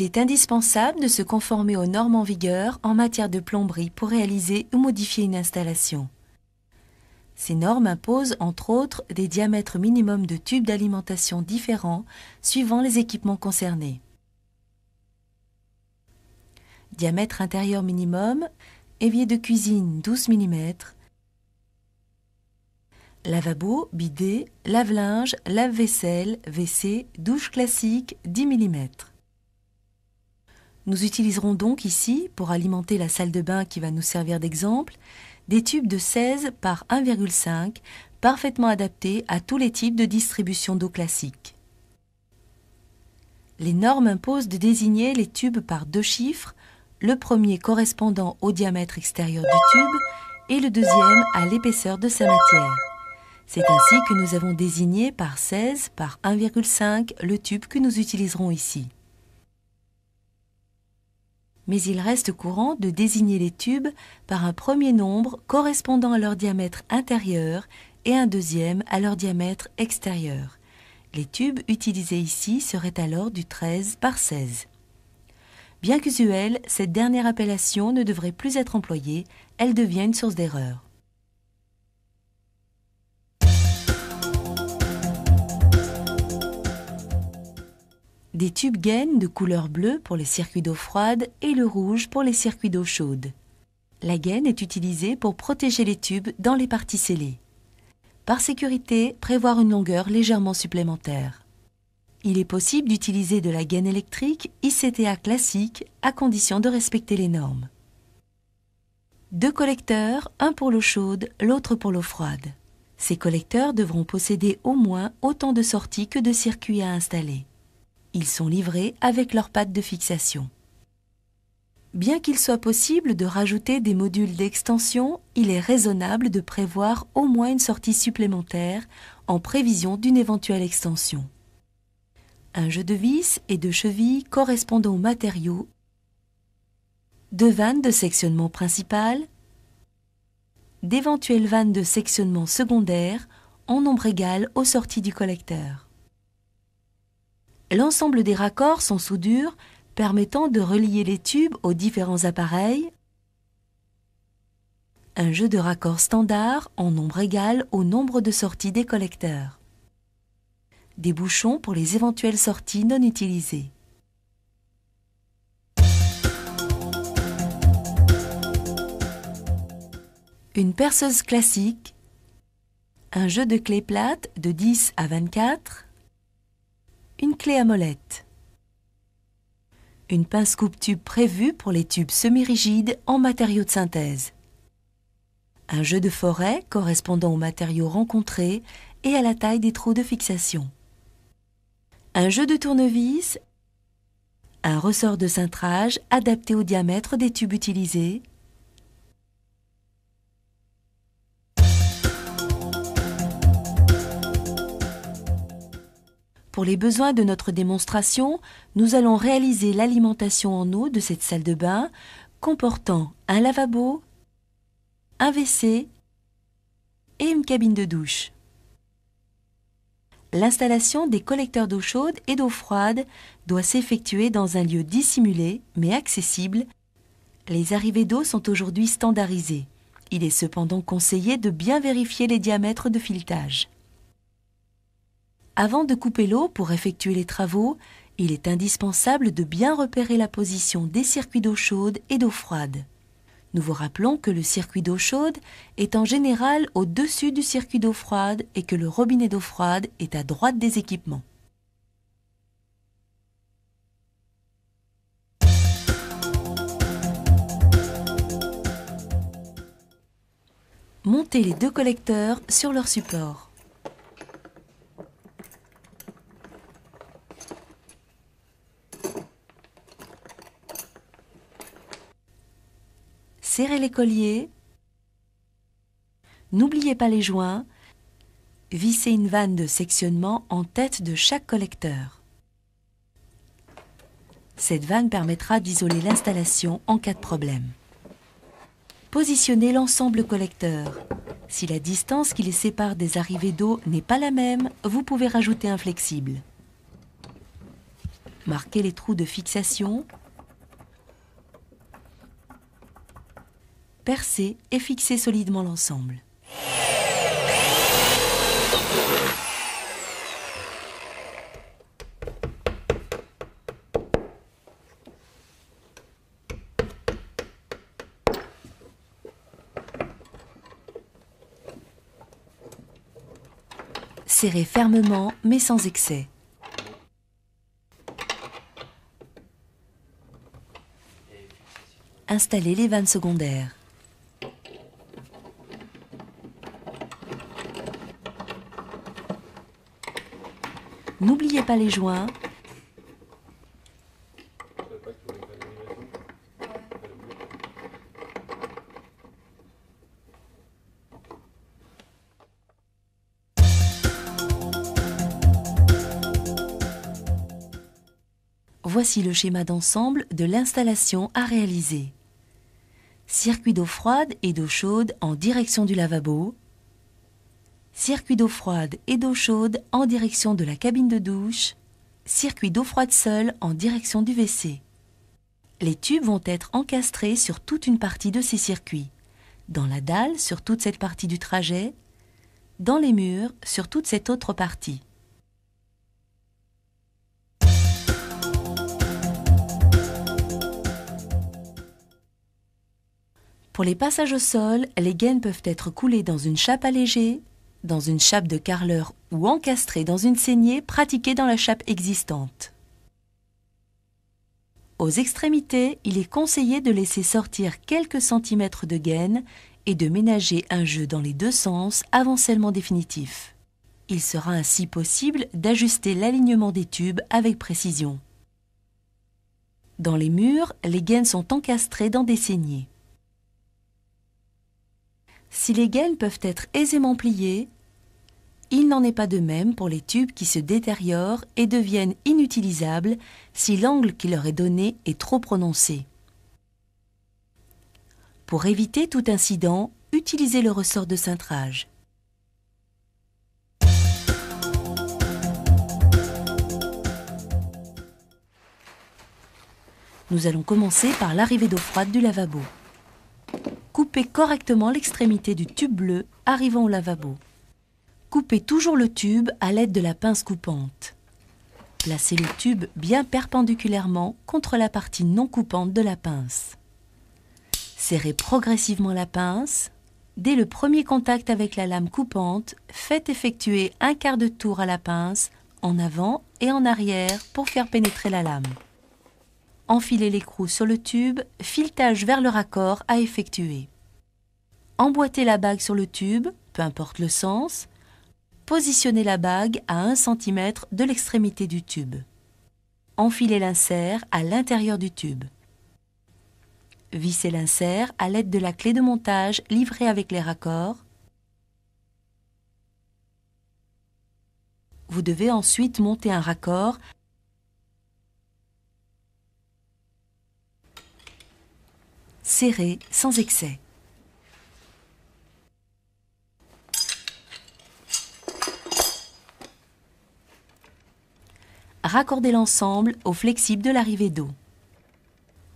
il est indispensable de se conformer aux normes en vigueur en matière de plomberie pour réaliser ou modifier une installation. Ces normes imposent, entre autres, des diamètres minimums de tubes d'alimentation différents suivant les équipements concernés. Diamètre intérieur minimum, évier de cuisine 12 mm, lavabo, bidet, lave-linge, lave-vaisselle, WC, douche classique 10 mm. Nous utiliserons donc ici, pour alimenter la salle de bain qui va nous servir d'exemple, des tubes de 16 par 1,5 parfaitement adaptés à tous les types de distribution d'eau classique. Les normes imposent de désigner les tubes par deux chiffres, le premier correspondant au diamètre extérieur du tube et le deuxième à l'épaisseur de sa matière. C'est ainsi que nous avons désigné par 16 par 1,5 le tube que nous utiliserons ici mais il reste courant de désigner les tubes par un premier nombre correspondant à leur diamètre intérieur et un deuxième à leur diamètre extérieur. Les tubes utilisés ici seraient alors du 13 par 16. Bien qu'usuelle, cette dernière appellation ne devrait plus être employée, elle devient une source d'erreur. des tubes gaines de couleur bleue pour les circuits d'eau froide et le rouge pour les circuits d'eau chaude. La gaine est utilisée pour protéger les tubes dans les parties scellées. Par sécurité, prévoir une longueur légèrement supplémentaire. Il est possible d'utiliser de la gaine électrique ICTA classique à condition de respecter les normes. Deux collecteurs, un pour l'eau chaude, l'autre pour l'eau froide. Ces collecteurs devront posséder au moins autant de sorties que de circuits à installer. Ils sont livrés avec leurs pattes de fixation. Bien qu'il soit possible de rajouter des modules d'extension, il est raisonnable de prévoir au moins une sortie supplémentaire en prévision d'une éventuelle extension. Un jeu de vis et de chevilles correspondant aux matériaux, deux vannes de sectionnement principal, d'éventuelles vannes de sectionnement secondaire en nombre égal aux sorties du collecteur. L'ensemble des raccords sont soudures permettant de relier les tubes aux différents appareils. Un jeu de raccords standard en nombre égal au nombre de sorties des collecteurs. Des bouchons pour les éventuelles sorties non utilisées. Une perceuse classique. Un jeu de clés plates de 10 à 24 une clé à molette. Une pince coupe-tube prévue pour les tubes semi-rigides en matériaux de synthèse. Un jeu de forêt correspondant aux matériaux rencontrés et à la taille des trous de fixation. Un jeu de tournevis. Un ressort de cintrage adapté au diamètre des tubes utilisés Pour les besoins de notre démonstration, nous allons réaliser l'alimentation en eau de cette salle de bain comportant un lavabo, un WC et une cabine de douche. L'installation des collecteurs d'eau chaude et d'eau froide doit s'effectuer dans un lieu dissimulé mais accessible. Les arrivées d'eau sont aujourd'hui standardisées. Il est cependant conseillé de bien vérifier les diamètres de filetage. Avant de couper l'eau pour effectuer les travaux, il est indispensable de bien repérer la position des circuits d'eau chaude et d'eau froide. Nous vous rappelons que le circuit d'eau chaude est en général au-dessus du circuit d'eau froide et que le robinet d'eau froide est à droite des équipements. Montez les deux collecteurs sur leur support. serrez les colliers, n'oubliez pas les joints, vissez une vanne de sectionnement en tête de chaque collecteur. Cette vanne permettra d'isoler l'installation en cas de problème. Positionnez l'ensemble collecteur. Si la distance qui les sépare des arrivées d'eau n'est pas la même, vous pouvez rajouter un flexible. Marquez les trous de fixation percer et fixer solidement l'ensemble. Serrez fermement mais sans excès. Installez les vannes secondaires. les joints. Voici le schéma d'ensemble de l'installation à réaliser. Circuit d'eau froide et d'eau chaude en direction du lavabo, circuit d'eau froide et d'eau chaude en direction de la cabine de douche, circuit d'eau froide seul en direction du WC. Les tubes vont être encastrés sur toute une partie de ces circuits, dans la dalle sur toute cette partie du trajet, dans les murs sur toute cette autre partie. Pour les passages au sol, les gaines peuvent être coulées dans une chape allégée dans une chape de carreleur ou encastrée dans une saignée pratiquée dans la chape existante. Aux extrémités, il est conseillé de laisser sortir quelques centimètres de gaine et de ménager un jeu dans les deux sens avant scellement définitif. Il sera ainsi possible d'ajuster l'alignement des tubes avec précision. Dans les murs, les gaines sont encastrées dans des saignées. Si les gaines peuvent être aisément pliées, il n'en est pas de même pour les tubes qui se détériorent et deviennent inutilisables si l'angle qui leur est donné est trop prononcé. Pour éviter tout incident, utilisez le ressort de cintrage. Nous allons commencer par l'arrivée d'eau froide du lavabo. Coupez correctement l'extrémité du tube bleu arrivant au lavabo. Coupez toujours le tube à l'aide de la pince coupante. Placez le tube bien perpendiculairement contre la partie non coupante de la pince. Serrez progressivement la pince. Dès le premier contact avec la lame coupante, faites effectuer un quart de tour à la pince, en avant et en arrière, pour faire pénétrer la lame. Enfilez l'écrou sur le tube, filetage vers le raccord à effectuer. Emboîtez la bague sur le tube, peu importe le sens, Positionnez la bague à 1 cm de l'extrémité du tube. Enfiler l'insert à l'intérieur du tube. Vissez l'insert à l'aide de la clé de montage livrée avec les raccords. Vous devez ensuite monter un raccord serré sans excès. raccordez l'ensemble au flexible de l'arrivée d'eau.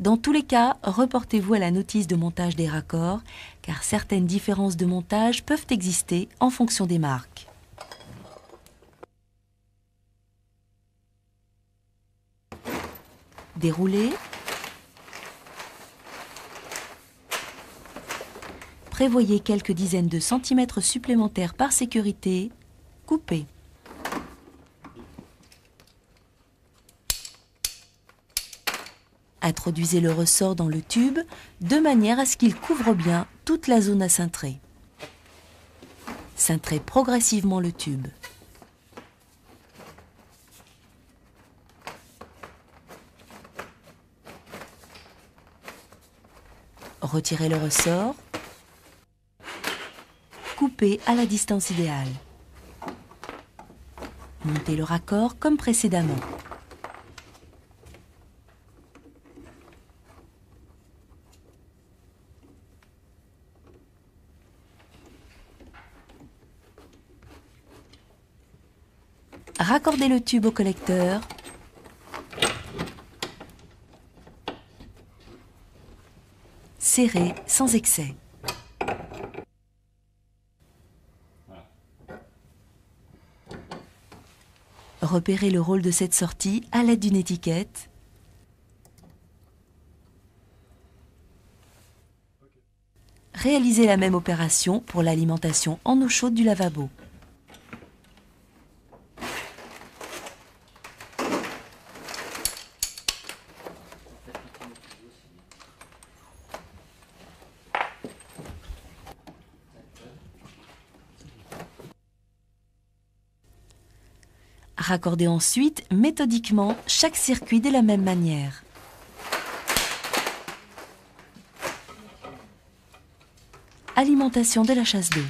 Dans tous les cas, reportez-vous à la notice de montage des raccords, car certaines différences de montage peuvent exister en fonction des marques. Déroulez. Prévoyez quelques dizaines de centimètres supplémentaires par sécurité. Coupez. Introduisez le ressort dans le tube de manière à ce qu'il couvre bien toute la zone à cintrer. Cintrez progressivement le tube. Retirez le ressort. Coupez à la distance idéale. Montez le raccord comme précédemment. raccordez le tube au collecteur Serrez sans excès. Repérez le rôle de cette sortie à l'aide d'une étiquette. Réalisez la même opération pour l'alimentation en eau chaude du lavabo. Raccorder ensuite méthodiquement chaque circuit de la même manière. Alimentation de la chasse d'eau.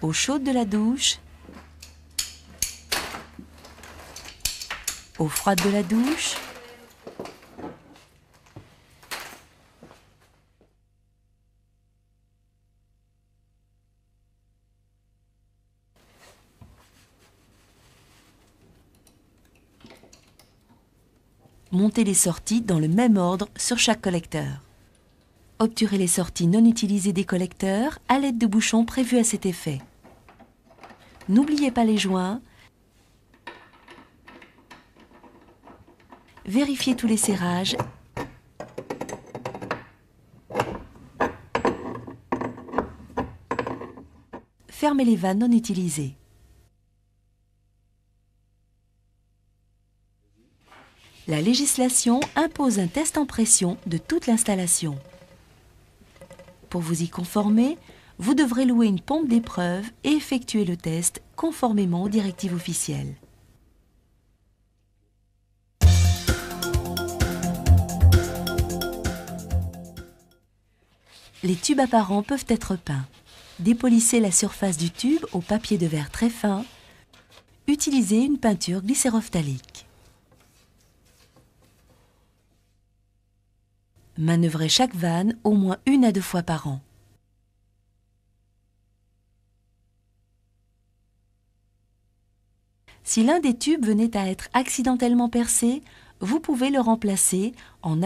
Eau chaude de la douche. Eau froide de la douche. monter les sorties dans le même ordre sur chaque collecteur. Obturez les sorties non utilisées des collecteurs à l'aide de bouchons prévus à cet effet. N'oubliez pas les joints. Vérifiez tous les serrages fermez les vannes non utilisées. la législation impose un test en pression de toute l'installation. Pour vous y conformer, vous devrez louer une pompe d'épreuve et effectuer le test conformément aux directives officielles. Les tubes apparents peuvent être peints. Dépolissez la surface du tube au papier de verre très fin. Utilisez une peinture glycérophtalique. Manœuvrez chaque vanne au moins une à deux fois par an. Si l'un des tubes venait à être accidentellement percé, vous pouvez le remplacer en...